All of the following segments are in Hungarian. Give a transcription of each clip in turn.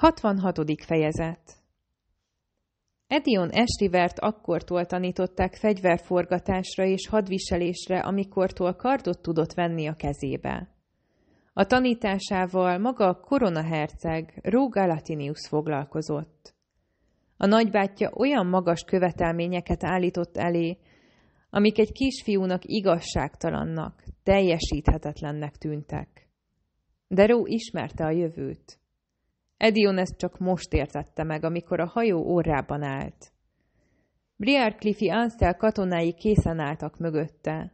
66. fejezet Edion Estivert akkortól tanították fegyverforgatásra és hadviselésre, amikortól kardot tudott venni a kezébe. A tanításával maga a koronaherceg, Róga Latinius foglalkozott. A nagybátyja olyan magas követelményeket állított elé, amik egy kisfiúnak igazságtalannak, teljesíthetetlennek tűntek. De Ró ismerte a jövőt. Edion ezt csak most értette meg, amikor a hajó órában állt. Briar Cliffy Anstel katonái készen álltak mögötte.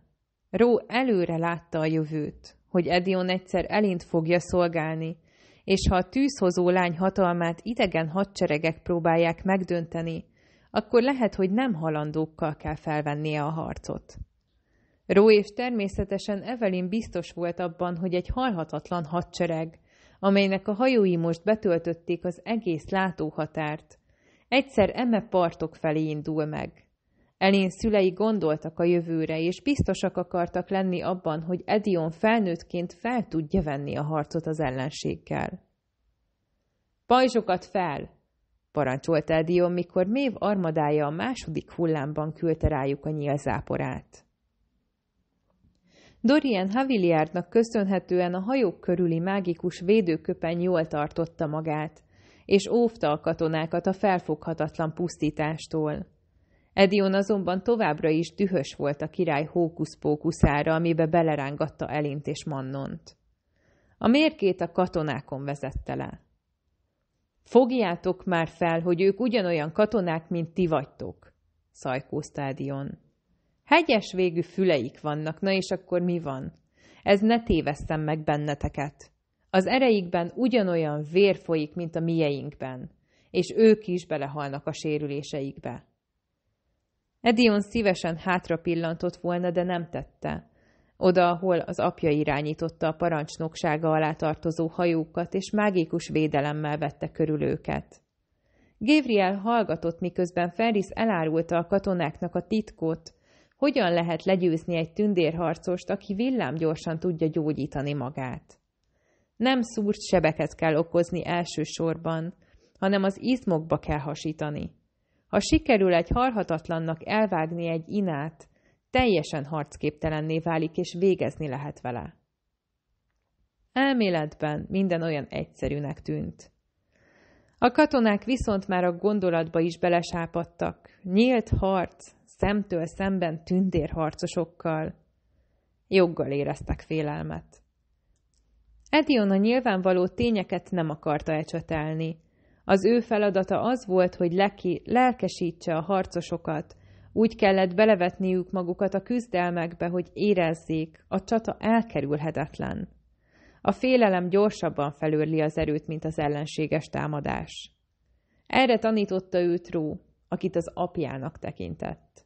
Ró előre látta a jövőt, hogy Edion egyszer elint fogja szolgálni, és ha a tűzhozó lány hatalmát idegen hadseregek próbálják megdönteni, akkor lehet, hogy nem halandókkal kell felvennie a harcot. Ró és természetesen Evelyn biztos volt abban, hogy egy halhatatlan hadsereg, amelynek a hajói most betöltötték az egész látóhatárt. Egyszer eme partok felé indul meg. Elén szülei gondoltak a jövőre, és biztosak akartak lenni abban, hogy Edion felnőttként fel tudja venni a harcot az ellenséggel. Pajzsokat fel! parancsolta Edion, mikor Mév armadája a második hullámban küldte rájuk a nyílzáporát. Dorian haviliárdnak köszönhetően a hajók körüli mágikus védőköpeny jól tartotta magát, és óvta a katonákat a felfoghatatlan pusztítástól. Edion azonban továbbra is dühös volt a király hókuszpókuszára, amibe belerángatta Elint és Mannont. A mérkét a katonákon vezette le. Fogjátok már fel, hogy ők ugyanolyan katonák, mint ti vagytok, szajkózta Edion. Hegyes végű füleik vannak, na és akkor mi van? Ez ne tévesztem meg benneteket. Az ereikben ugyanolyan vér folyik, mint a mieinkben, és ők is belehalnak a sérüléseikbe. Edion szívesen hátra pillantott volna, de nem tette. Oda, ahol az apja irányította a parancsnoksága alá tartozó hajókat, és mágikus védelemmel vette körül őket. Gabriel hallgatott, miközben Ferris elárulta a katonáknak a titkot, hogyan lehet legyőzni egy tündérharcost, aki gyorsan tudja gyógyítani magát? Nem szúrt sebeket kell okozni elsősorban, hanem az izmokba kell hasítani. Ha sikerül egy halhatatlannak elvágni egy inát, teljesen harcképtelenné válik, és végezni lehet vele. Elméletben minden olyan egyszerűnek tűnt. A katonák viszont már a gondolatba is belesápadtak. Nyílt harc, szemtől szemben tündérharcosokkal. Joggal éreztek félelmet. a nyilvánvaló tényeket nem akarta ecsetelni. Az ő feladata az volt, hogy leki, lelkesítse a harcosokat, úgy kellett belevetniük magukat a küzdelmekbe, hogy érezzék, a csata elkerülhetetlen. A félelem gyorsabban felőrli az erőt, mint az ellenséges támadás. Erre tanította őt Ró, akit az apjának tekintett.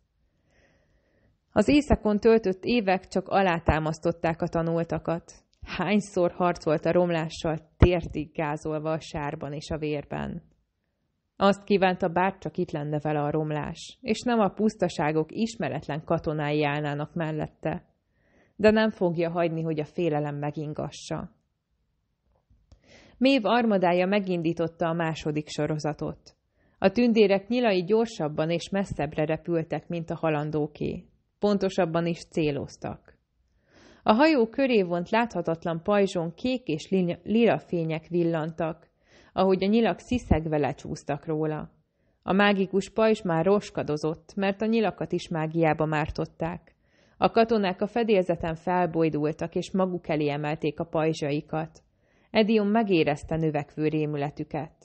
Az éjszakon töltött évek csak alátámasztották a tanultakat. Hányszor harcolt a romlással, tértig gázolva a sárban és a vérben. Azt kívánta, bárcsak itt lenne vele a romlás, és nem a pusztaságok ismeretlen katonái állnának mellette. De nem fogja hagyni, hogy a félelem megingassa. Mév armadája megindította a második sorozatot. A tündérek nyilai gyorsabban és messzebbre repültek, mint a halandóké pontosabban is céloztak. A hajó köré vont láthatatlan pajzson kék és lila fények villantak, ahogy a nyilak sziszegve lecsúsztak róla. A mágikus pajzs már roskadozott, mert a nyilakat is mágiába mártották. A katonák a fedélzeten felbojdultak, és maguk elé emelték a pajzsaikat. Edion megérezte növekvő rémületüket.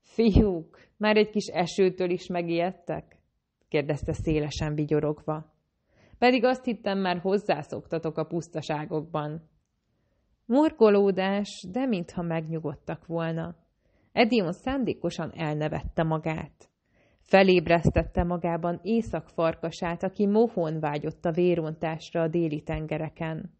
Fiúk, már egy kis esőtől is megijedtek? kérdezte szélesen vigyorogva. Pedig azt hittem, már hozzászoktatok a pusztaságokban. Morgolódás, de mintha megnyugodtak volna. Edion szándékosan elnevette magát. Felébresztette magában észak farkasát, aki mohón vágyott a vérontásra a déli tengereken.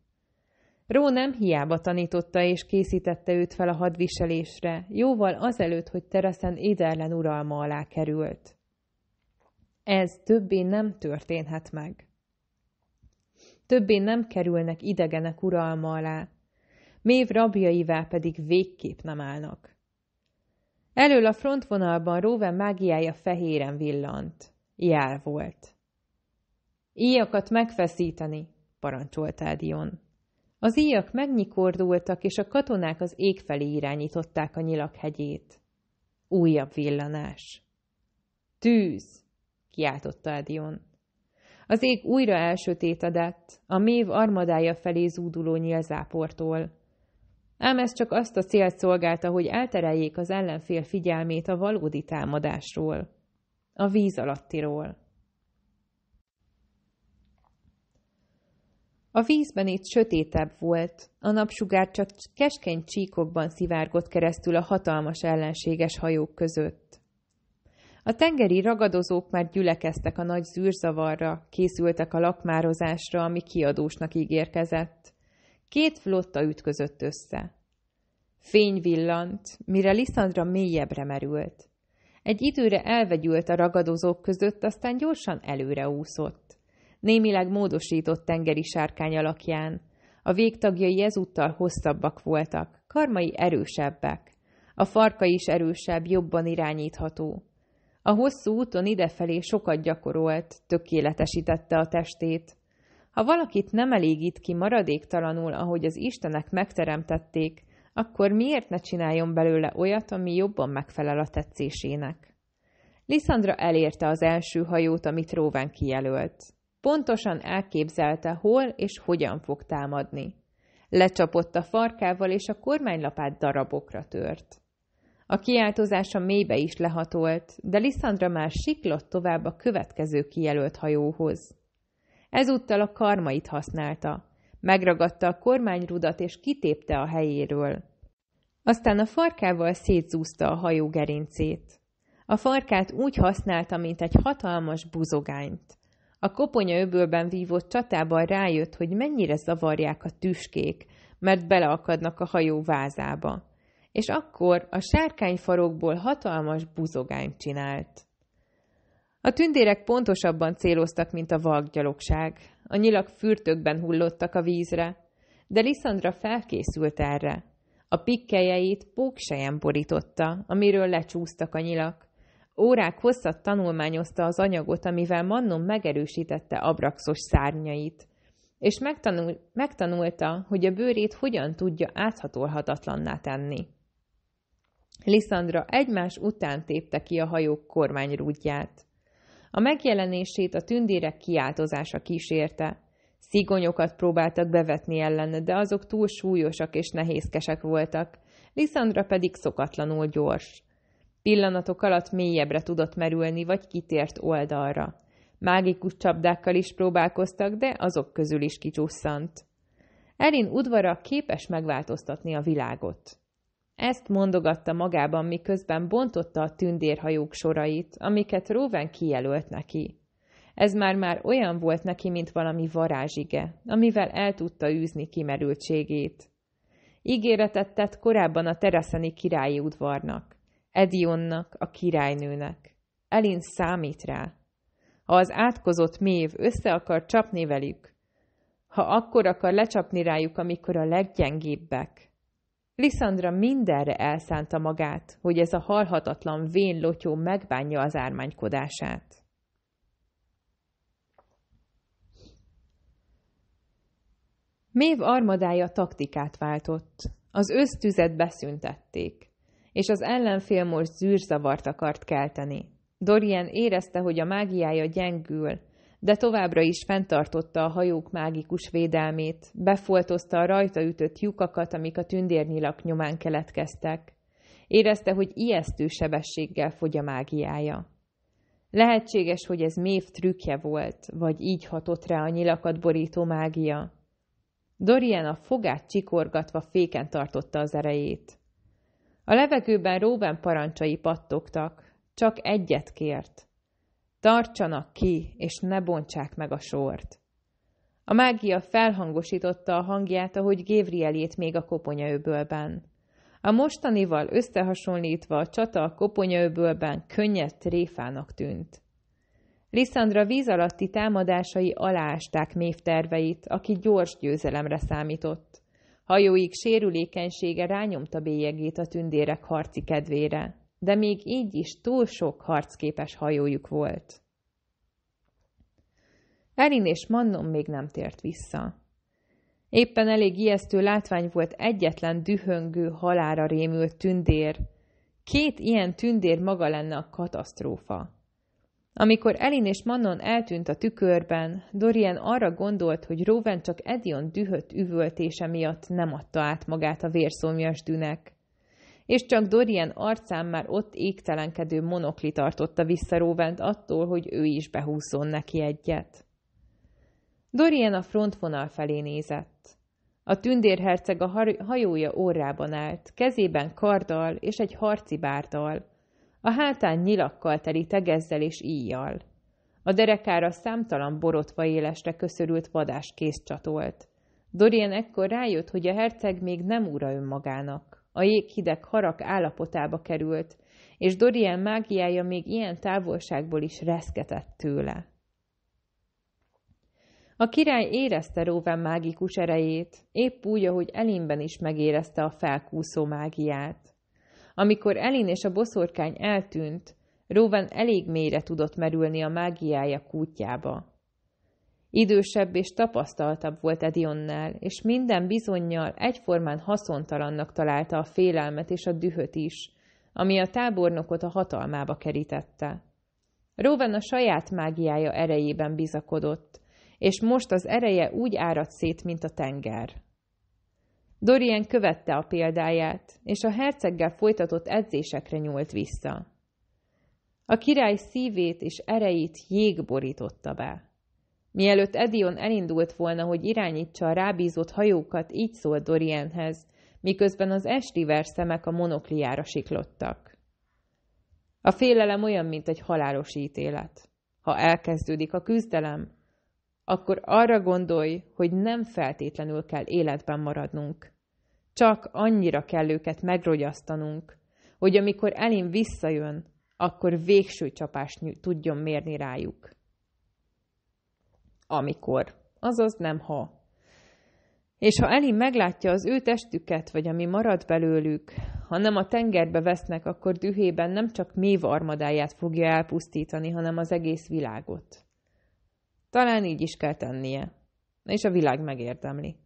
Ró nem hiába tanította és készítette őt fel a hadviselésre, jóval azelőtt, hogy Tereszen éderlen uralma alá került. Ez többé nem történhet meg. Többé nem kerülnek idegenek uralma alá, mév rabjaivá pedig végképp nem állnak. Elől a frontvonalban Róven mágiája fehéren villant. Jel volt. Íjakat megfeszíteni, parancsolt Ádion. Az íjak megnyikordultak, és a katonák az ég felé irányították a nyilakhegyét. Újabb villanás. Tűz! kiáltotta Edion. Az ég újra elsötétedett, a mév armadája felé zúduló nyilzáportól. Ám ez csak azt a célt szolgálta, hogy eltereljék az ellenfél figyelmét a valódi támadásról, a víz alattiról. A vízben itt sötétebb volt, a napsugár csak keskeny csíkokban szivárgott keresztül a hatalmas ellenséges hajók között. A tengeri ragadozók már gyülekeztek a nagy zűrzavarra, készültek a lakmározásra, ami kiadósnak ígérkezett. Két flotta ütközött össze. Fény villant, mire Lisandra mélyebbre merült. Egy időre elvegyült a ragadozók között, aztán gyorsan előre úszott. Némileg módosított tengeri sárkány alakján. A végtagjai ezúttal hosszabbak voltak, karmai erősebbek. A farka is erősebb, jobban irányítható. A hosszú úton idefelé sokat gyakorolt, tökéletesítette a testét. Ha valakit nem elégít ki maradéktalanul, ahogy az Istenek megteremtették, akkor miért ne csináljon belőle olyat, ami jobban megfelel a tetszésének? Lisandra elérte az első hajót, amit Róven kijelölt. Pontosan elképzelte, hol és hogyan fog támadni. Lecsapott a farkával, és a kormánylapát darabokra tört. A kiáltozása mélybe is lehatolt, de Lisandra már siklott tovább a következő kijelölt hajóhoz. Ezúttal a karmait használta. Megragadta a kormányrudat és kitépte a helyéről. Aztán a farkával szétzúzta a hajó gerincét. A farkát úgy használta, mint egy hatalmas buzogányt. A koponya öbölben vívott csatában rájött, hogy mennyire zavarják a tüskék, mert beleakadnak a hajó vázába és akkor a sárkányfarokból hatalmas buzogányt csinált. A tündérek pontosabban céloztak, mint a vakgyalogság. A nyilak fürtökben hullottak a vízre, de Lisandra felkészült erre. A pikkelyeit póksejen borította, amiről lecsúsztak a nyilak. Órák hosszat tanulmányozta az anyagot, amivel Mannon megerősítette abraxos szárnyait, és megtanul, megtanulta, hogy a bőrét hogyan tudja áthatolhatatlanná tenni. Lisandra egymás után tépte ki a hajók kormányrúdját. A megjelenését a tündérek kiáltozása kísérte. Szigonyokat próbáltak bevetni ellene, de azok túl súlyosak és nehézkesek voltak, Lisandra pedig szokatlanul gyors. Pillanatok alatt mélyebbre tudott merülni, vagy kitért oldalra. Mágikus csapdákkal is próbálkoztak, de azok közül is kicsusszant. Elin udvara képes megváltoztatni a világot. Ezt mondogatta magában, miközben bontotta a tündérhajók sorait, amiket Róven kijelölt neki. Ez már-már olyan volt neki, mint valami varázsige, amivel el tudta űzni kimerültségét. Ígéretet tett korábban a tereszeni királyi udvarnak, Edionnak, a királynőnek. Elin számít rá. Ha az átkozott mév össze akar csapni velük, ha akkor akar lecsapni rájuk, amikor a leggyengébbek, Lisandra mindenre elszánta magát, hogy ez a halhatatlan vén lotyó megbánja az ármánykodását. Mév armadája taktikát váltott. Az ösztüzet beszüntették, és az ellenfél most zűrzavart akart kelteni. Dorian érezte, hogy a mágiája gyengül, de továbbra is fenntartotta a hajók mágikus védelmét, befoltozta a rajta ütött lyukakat, amik a tündérnyilak nyomán keletkeztek. Érezte, hogy ijesztő sebességgel fogy a mágiája. Lehetséges, hogy ez mév trükkje volt, vagy így hatott rá a nyilakat borító mágia. Dorian a fogát csikorgatva féken tartotta az erejét. A levegőben Róven parancsai pattogtak, csak egyet kért – Tartsanak ki, és ne bontsák meg a sort. A mágia felhangosította a hangját, ahogy Gévrielét még a koponyaöbölben. A mostanival összehasonlítva a csata a koponyaöbölben könnyed tréfának tűnt. Lisandra víz alatti támadásai aláásták mév terveit, aki gyors győzelemre számított. Hajóik sérülékenysége rányomta bélyegét a tündérek harci kedvére de még így is túl sok harcképes hajójuk volt. Erin és Mannon még nem tért vissza. Éppen elég ijesztő látvány volt egyetlen dühöngő, halára rémült tündér. Két ilyen tündér maga lenne a katasztrófa. Amikor Elin és Mannon eltűnt a tükörben, Dorian arra gondolt, hogy Róven csak Edion dühött üvöltése miatt nem adta át magát a vérszomjas dűnek és csak Dorian arcán már ott égtelenkedő monokli tartotta vissza Róvent attól, hogy ő is behúzzon neki egyet. Dorian a frontvonal felé nézett. A tündérherceg a hajója órában állt, kezében karddal és egy harci bárdal, a hátán nyilakkal teli tegezzel és íjjal. A derekára számtalan borotva élesre köszörült vadás kész csatolt. Dorian ekkor rájött, hogy a herceg még nem ura önmagának a jéghideg harak állapotába került, és Dorian mágiája még ilyen távolságból is reszketett tőle. A király érezte Róven mágikus erejét, épp úgy, ahogy Elinben is megérezte a felkúszó mágiát. Amikor Elin és a boszorkány eltűnt, Róven elég mélyre tudott merülni a mágiája kútjába, Idősebb és tapasztaltabb volt Edionnál, és minden bizonyal egyformán haszontalannak találta a félelmet és a dühöt is, ami a tábornokot a hatalmába kerítette. Róven a saját mágiája erejében bizakodott, és most az ereje úgy áradt szét, mint a tenger. Dorian követte a példáját, és a herceggel folytatott edzésekre nyúlt vissza. A király szívét és erejét jég borította be. Mielőtt Edion elindult volna, hogy irányítsa a rábízott hajókat, így szólt Dorianhez, miközben az estiver szemek a monokliára siklottak. A félelem olyan, mint egy halálos ítélet. Ha elkezdődik a küzdelem, akkor arra gondolj, hogy nem feltétlenül kell életben maradnunk. Csak annyira kell őket megrogyasztanunk, hogy amikor Elin visszajön, akkor végső csapást tudjon mérni rájuk amikor, azaz nem ha. És ha Elin meglátja az ő testüket, vagy ami marad belőlük, ha nem a tengerbe vesznek, akkor dühében nem csak mév armadáját fogja elpusztítani, hanem az egész világot. Talán így is kell tennie. És a világ megérdemli.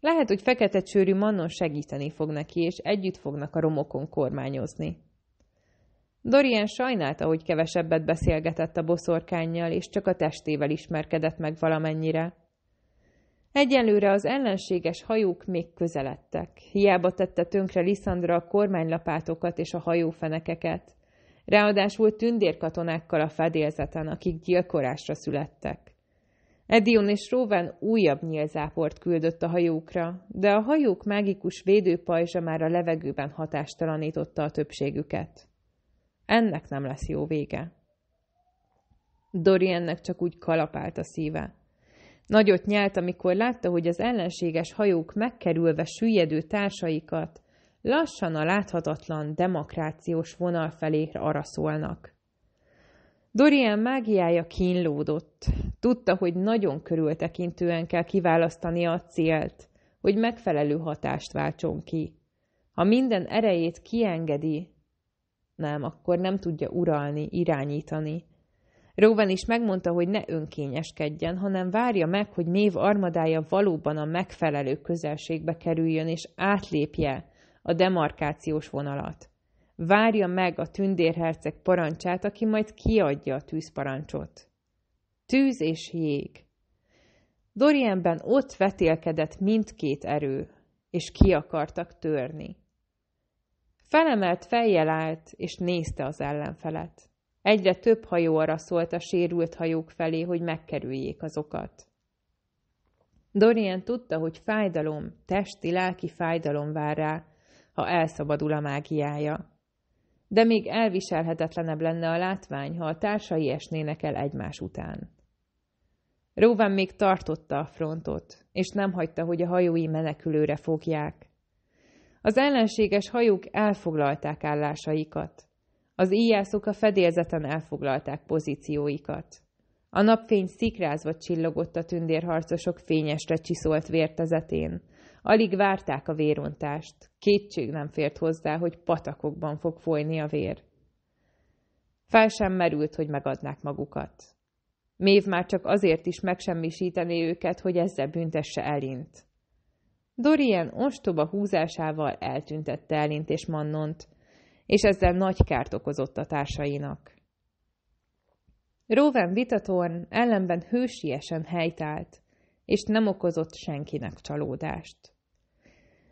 Lehet, hogy fekete csőrű Mannon segíteni fog neki, és együtt fognak a romokon kormányozni. Dorian sajnálta, hogy kevesebbet beszélgetett a boszorkánnyal, és csak a testével ismerkedett meg valamennyire. Egyenlőre az ellenséges hajók még közeledtek. Hiába tette tönkre Lisandra a kormánylapátokat és a hajófenekeket. Ráadásul tündérkatonákkal a fedélzeten, akik gyilkorásra születtek. Edion és Róven újabb nyílzáport küldött a hajókra, de a hajók mágikus védőpajzsa már a levegőben hatástalanította a többségüket. Ennek nem lesz jó vége. ennek csak úgy kalapált a szíve. Nagyot nyelt, amikor látta, hogy az ellenséges hajók megkerülve süllyedő társaikat lassan a láthatatlan demokrációs vonal felé araszolnak. Dorian mágiája kínlódott. Tudta, hogy nagyon körültekintően kell kiválasztania a célt, hogy megfelelő hatást váltson ki. Ha minden erejét kiengedi, nem, akkor nem tudja uralni, irányítani. Róven is megmondta, hogy ne önkényeskedjen, hanem várja meg, hogy név armadája valóban a megfelelő közelségbe kerüljön és átlépje a demarkációs vonalat. Várja meg a tündérherceg parancsát, aki majd kiadja a tűzparancsot. Tűz és jég. Dorienben ott vetélkedett mindkét erő, és ki akartak törni. Felemelt fejjel állt, és nézte az ellenfelet. Egyre több hajó arra szólt a sérült hajók felé, hogy megkerüljék azokat. Dorian tudta, hogy fájdalom, testi-lelki fájdalom vár rá, ha elszabadul a mágiája. De még elviselhetetlenebb lenne a látvány, ha a társai esnének el egymás után. Róven még tartotta a frontot, és nem hagyta, hogy a hajói menekülőre fogják. Az ellenséges hajók elfoglalták állásaikat. Az íjászok a fedélzeten elfoglalták pozícióikat. A napfény szikrázva csillogott a tündérharcosok fényesre csiszolt vértezetén. Alig várták a vérontást. Kétség nem fért hozzá, hogy patakokban fog folyni a vér. Fel sem merült, hogy megadnák magukat. Mév már csak azért is megsemmisítené őket, hogy ezzel büntesse Elint. Dorian ostoba húzásával eltüntette Elint és Mannont, és ezzel nagy kárt okozott a társainak. Róven Vitatorn ellenben hősiesen helytált, és nem okozott senkinek csalódást.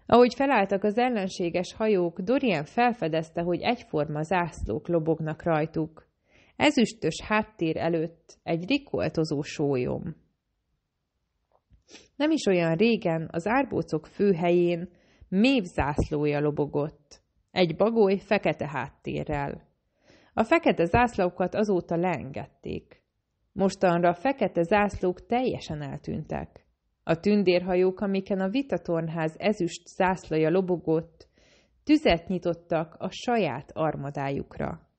Ahogy felálltak az ellenséges hajók, Dorian felfedezte, hogy egyforma zászlók lobognak rajtuk. Ezüstös háttér előtt egy rikoltozó sólyom. Nem is olyan régen az árbócok főhelyén mévzászlója lobogott. Egy bagoly fekete háttérrel. A fekete zászlókat azóta leengedték. Mostanra a fekete zászlók teljesen eltűntek. A tündérhajók, amiken a Vitatornház ezüst zászlaja lobogott, tüzet nyitottak a saját armadájukra.